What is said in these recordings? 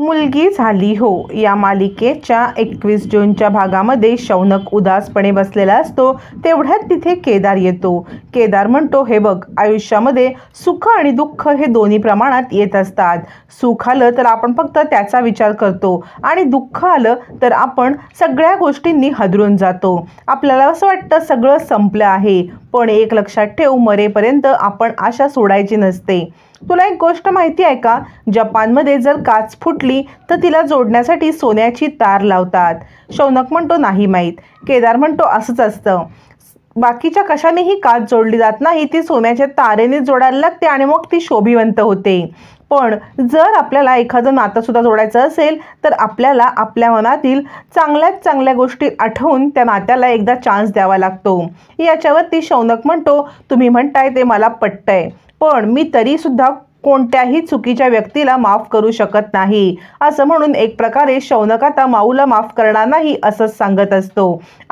मुलगी झाली हो या मालिकेच्या एकवीस जूनच्या भागामध्ये शौनक उदासपणे बसलेला असतो तेवढ्यात तिथे केदार येतो केदार म्हणतो हे बघ आयुष्यामध्ये सुख आणि दुःख हे दोन्ही प्रमाणात येत असतात सुख आलं तर आपण फक्त त्याचा विचार करतो आणि दुःख आलं तर आपण सगळ्या गोष्टींनी हदरून जातो आपल्याला असं वाटतं सगळं संपलं आहे पण एक लक्षात ठेव मरेपर्यंत आपण आशा सोडायची नसते तुला एक गोष्ट माहिती आहे का जपानमध्ये जर काच फुटली तर तिला जोडण्यासाठी सोन्याची तार लावतात शौनक म्हणतो नाही माहीत केदार म्हणतो असंच असतं बाकीच्या कशानेही काच जोडली जात नाही ती सोन्याच्या तारेने जोडायला लागते आणि मग ती शोभिवंत होते पण जर आपल्याला एखादं नातंसुद्धा जोडायचं असेल तर आपल्याला आपल्या मनातील चांगल्यात चांगल्या गोष्टी आठवून त्या नात्याला एकदा चान्स द्यावा लागतो याच्यावरती शौनक म्हणतो तुम्ही म्हणताय ते मला पटतंय पण मी तरीसुद्धा कोणत्याही चुकीच्या व्यक्तीला माफ करू शकत नाही असं म्हणून एक प्रकारे शौनक आता माऊला माफ करणार नाही असं सांगत असतो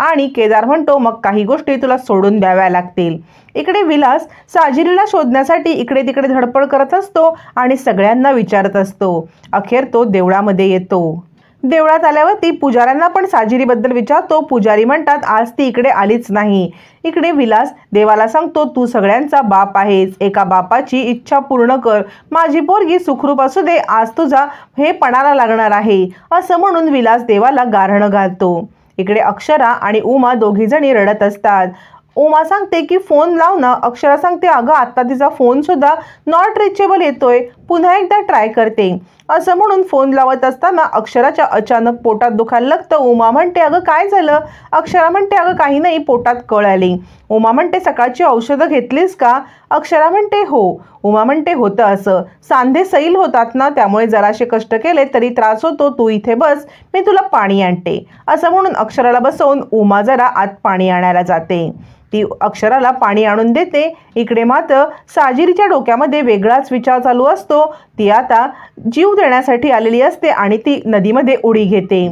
आणि केदार म्हणतो मग काही गोष्टी तुला सोडून द्याव्या लागतील इकडे विलास साजिरीला शोधण्यासाठी इकडे तिकडे धडपड करत असतो आणि सगळ्यांना विचारत असतो अखेर तो देवळामध्ये येतो देवळात ती पुजाऱ्यांना पण साजिरीबद्दल विचारतो पुजारी म्हणतात आज ती इकडे आलीच नाही इकडे विलास देवाला सांगतो तू सगळ्यांचा बाप आहेस एका बापाची इच्छा पूर्ण कर माझी पोरगी सुखरूप असू दे आज तुझा हे पणाला लागणार आहे असं म्हणून विलास देवाला गारणं घालतो इकडे अक्षरा आणि उमा दोघीजणी रडत असतात उमा सांगते की फोन लाव ना अक्षरा सांगते अगं आत्ता तिचा फोन सुद्धा नॉट रिचेबल येतोय पुन्हा एकदा ट्राय करते असं म्हणून फोन लावत असताना अक्षराच्या अचानक पोटात दुखायला लागतं उमा म्हणते अगं काय झालं अक्षरा म्हणते अगं काही नाही पोटात कळ आली उमा म्हणते सकाळची औषधं घेतलीस का अक्षरा म्हणते हो उमा म्हणते होतं असं सांधे सैल होतात ना त्यामुळे जराशे कष्ट केले तरी त्रास होतो तू इथे बस मी तुला पाणी आणते असं म्हणून अक्षराला बसवून उमा जरा आत पाणी आणायला जाते ती अक्षराला पाणी आणून देते इकडे मात्र साजिरीच्या डोक्यामध्ये वेगळाच विचार चालू असतो ती आता जीव देण्यासाठी आलेली असते आणि ती नदीमध्ये उडी घेते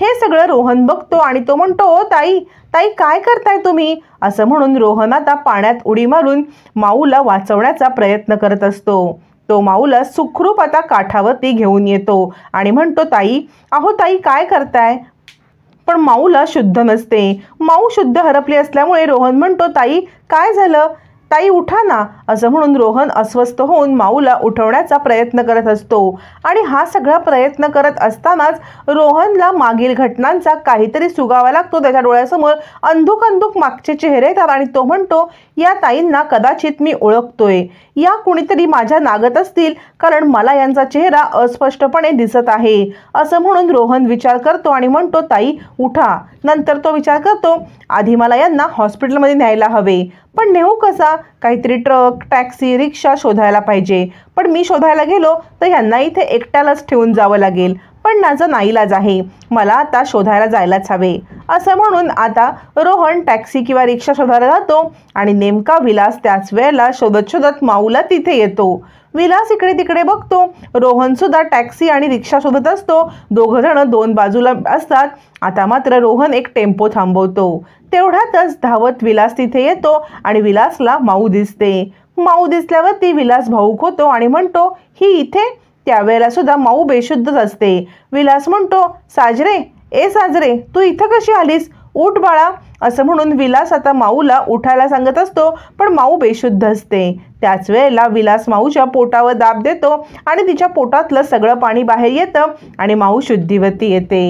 हे सगळं रोहन बघतो आणि तो म्हणतो ताई ताई काय करताय तुम्ही असं म्हणून रोहन आता पाण्यात उडी मारून माऊला वाचवण्याचा प्रयत्न करत असतो तो माऊला सुखरूप आता काठावरती घेऊन येतो आणि म्हणतो ताई अहो ताई काय करताय पण माऊला शुद्ध नसते माऊ शुद्ध हरपली असल्यामुळे रोहन म्हणतो ताई काय झालं ताई उठा ना असं म्हणून रोहन अस्वस्थ होऊन माऊला उठवण्याचा प्रयत्न करत असतो आणि हा सगळा प्रयत्न करत असतानाच रोहनला मागील घटनांचा काहीतरी सुगावा लागतो त्याच्या डोळ्यासमोर अंधुक अंधुक मागचे चेहरे येतात आणि तो म्हणतो या ताईंना कदाचित मी ओळखतोय या कुणीतरी माझ्या नागत असतील कारण मला यांचा चेहरा अस्पष्टपणे दिसत आहे असं म्हणून रोहन विचार करतो आणि म्हणतो ताई उठा नंतर तो विचार करतो आधी मला यांना हॉस्पिटलमध्ये न्यायला हवे पण नेऊ कसा काहीतरी ट्रक टॅक्सी रिक्षा शोधायला पाहिजे पण मी शोधायला गेलो तर यांना इथे एकट्यालाच ठेवून जावं लागेल पण माझा नाईलाज आहे मला आता शोधायला जायलाच हवे असं म्हणून आता रोहन टॅक्सी किंवा रिक्षा शोधायला जातो आणि नेमका विलास त्याच वेळेला शोधत शोधत माऊला तिथे येतो विलास इकडे तिकडे बघतो रोहन सुद्धा टॅक्सी आणि रिक्षा शोधत असतो जण दोन बाजूला असतात आता मात्र रोहन एक टेम्पो थांबवतो तेवढ्यातच धावत विलास तिथे येतो आणि विलासला माऊ दिसते माऊ दिसल्यावर ती विलास भाऊक होतो आणि म्हणतो ही इथे त्यावेळेला सुद्धा माऊ बेशुद्धच असते विलास म्हणतो साजरे ए साजरे तू इथं कशी आलीस उठ बाळा असं म्हणून विलास आता माऊला उठायला सांगत असतो पण माऊ बेशुद्ध असते त्याच वेळेला विलास माऊच्या पोटावर दाब देतो आणि तिच्या पोटातलं सगळं पाणी बाहेर येतं आणि माऊ शुद्धीवरती येते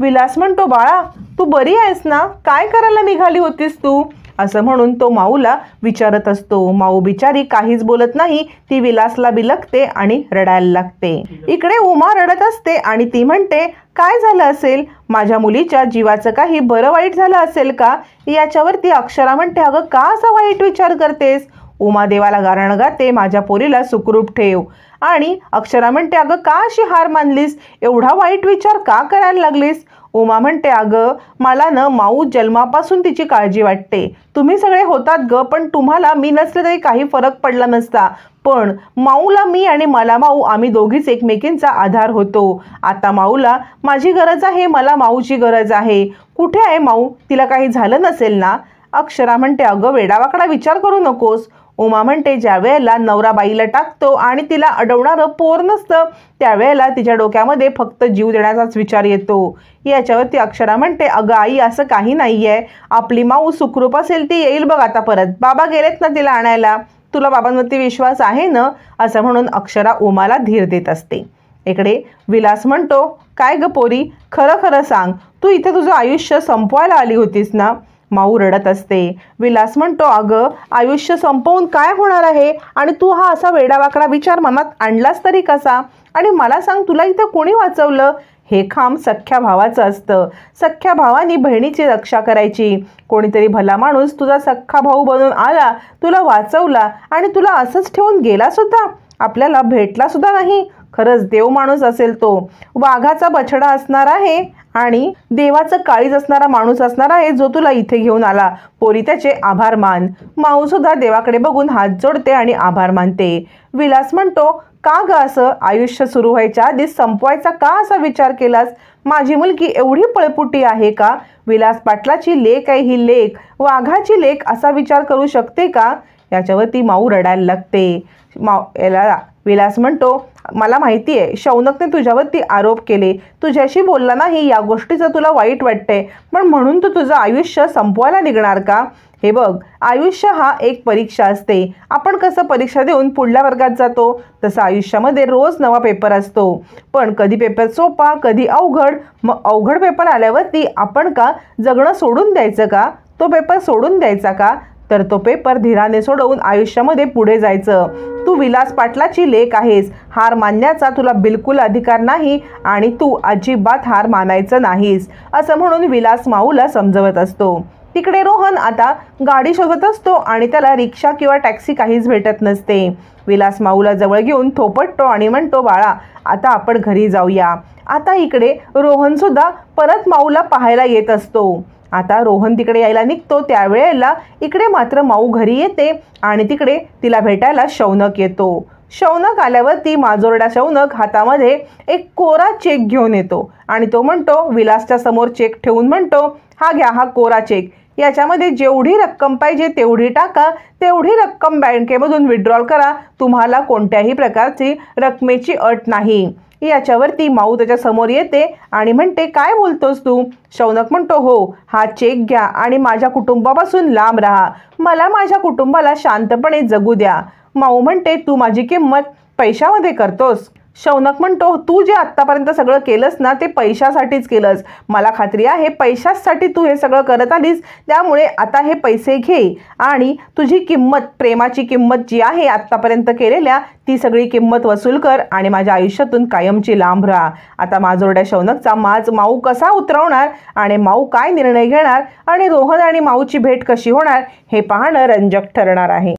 विलास म्हणतो बाळा तू बरी आहेस ना काय करायला निघाली होतीस तू असं म्हणून तो माऊला विचारत असतो माऊ बिचारी काहीच बोलत नाही ती विलासला बिलकते आणि रडायला लागते इकडे उमा रडत असते आणि ती म्हणते काय झालं असेल माझ्या मुलीच्या जीवाचं काही बरं वाईट झालं असेल का याच्यावर ती अक्षरा म्हणते अगं का असा वाईट विचार करतेस उमा देवाला गारण गाते माझ्या पोरीला सुखरूप ठेव आणि अक्षरा म्हणते अगं का अशी हार मानलीस एवढा वाईट विचार का करायला लागलीस उमा म्हणते अगं मला ना माऊ जन्मापासून तिची काळजी वाटते तुम्ही सगळे होतात ग पण तुम्हाला मी नसले तरी काही फरक पडला नसता पण माऊला मी आणि मला माऊ आम्ही दोघीच एकमेकींचा आधार होतो आता माऊला माझी गरज आहे मला माऊची गरज आहे कुठे आहे माऊ तिला काही झालं नसेल ना अक्षरा म्हणते अगं वेडावाकडा विचार करू नकोस उमा म्हणते ज्या वेळेला नवरा बाईला टाकतो आणि तिला अडवणारं पोर नसतं त्यावेळेला तिच्या डोक्यामध्ये फक्त जीव देण्याचाच विचार येतो याच्यावरती अक्षरा म्हणते अगं आई असं काही नाही आहे आपली माऊ सुखरूप असेल ती येईल बघ आता परत बाबा गेलेत ना तिला आणायला तुला बाबांवरती विश्वास आहे ना असं म्हणून अक्षरा उमाला धीर देत असते इकडे विलास म्हणतो काय ग पोरी खरं खरं सांग तू इथे तुझं आयुष्य संपवायला आली होतीस ना माऊ रडत असते विलास म्हणतो अगं आयुष्य संपवून काय होणार आहे आणि तू हा असा वेडावाकडा विचार मनात आणलास तरी कसा आणि मला सांग तुला इथं कोणी वाचवलं हे खांब सख्ख्या भावाचं असतं सख्ख्या भावानी बहिणीची रक्षा करायची कोणीतरी भला माणूस तुझा सख्खा भाऊ बनून आला तुला वाचवला आणि तुला असंच ठेवून सुद्धा आपल्याला भेटला सुद्धा नाही खरंच देव माणूस असेल तो वाघाचा बछडा असणार आहे आणि देवाचं काळीज असणारा माणूस असणार आहे जो तुला इथे घेऊन आला पोरी त्याचे आभार मान माऊसुद्धा देवाकडे बघून हात जोडते आणि आभार मानते विलास म्हणतो का ग असं आयुष्य सुरू व्हायच्या आधी संपवायचा का असा विचार केलास माझी मुलगी एवढी पळपुटी आहे का विलास पाटलाची लेख आहे ही लेख वाघाची लेख असा विचार करू शकते का याच्यावरती माऊ रडायला लागते माऊ याला विलास म्हणतो मला माहिती आहे शौनकने तुझ्यावरती आरोप केले तुझ्याशी बोलला नाही या गोष्टीचं तुला वाईट वाटतंय पण म्हणून तू तुझं आयुष्य संपवायला निघणार का हे बघ आयुष्य हा एक परीक्षा असते आपण कसं परीक्षा देऊन पुढल्या वर्गात जातो तसं आयुष्यामध्ये रोज नवा पेपर असतो पण कधी पेपर सोपा कधी अवघड मग अवघड पेपर आल्यावरती आपण का जगणं सोडून द्यायचं का तो पेपर सोडून द्यायचा का तर तो पेपर धीराने सोडवून आयुष्यामध्ये पुढे जायचं तू विलास पाटलाची लेख आहेस हार मानण्याचा तुला बिलकुल अधिकार नाही आणि तू अजिबात हार मानायचं नाहीस असं म्हणून विलास माऊला समजवत असतो तिकडे रोहन आता गाडी शोधत असतो आणि त्याला रिक्षा किंवा टॅक्सी काहीच भेटत नसते विलास माऊला जवळ घेऊन थोपटतो आणि म्हणतो बाळा आता आपण घरी जाऊया आता इकडे रोहनसुद्धा परत माऊला पाहायला येत असतो आता रोहन तिकडे यायला निघतो त्यावेळेला इकडे मात्र माऊ घरी येते आणि तिकडे तिला भेटायला शौनक येतो शौनक आल्यावरती माजोरडा शौनक हातामध्ये एक कोरा चेक घेऊन येतो आणि तो म्हणतो विलासच्या समोर चेक ठेवून म्हणतो हा घ्या हा कोरा चेक याच्यामध्ये जेवढी रक्कम पाहिजे तेवढी टाका तेवढी रक्कम बँकेमधून विड्रॉल करा तुम्हाला कोणत्याही प्रकारची रकमेची अट नाही याच्यावरती माऊ त्याच्यासमोर येते आणि म्हणते काय बोलतोस तू शौनक म्हणतो हो हा चेक घ्या आणि माझ्या कुटुंबापासून लांब राहा मला माझ्या कुटुंबाला शांतपणे जगू द्या माऊ म्हणते तू माझी किंमत पैशामध्ये करतोस शौनक म्हणतो तू जे आत्तापर्यंत सगळं केलंस ना ते पैशासाठीच केलंस मला खात्री आहे पैशासाठी तू हे सगळं करत आलीस त्यामुळे आता हे पैसे घे आणि तुझी किंमत प्रेमाची किंमत जी आहे आत्तापर्यंत केलेल्या ती सगळी किंमत वसूल कर आणि माझ्या आयुष्यातून कायमची लांब राहा आता माझोरड्या शौनकचा माज माऊ कसा उतरवणार आणि माऊ काय निर्णय घेणार आणि रोहन आणि माऊची भेट कशी होणार हे पाहणं रंजक ठरणार आहे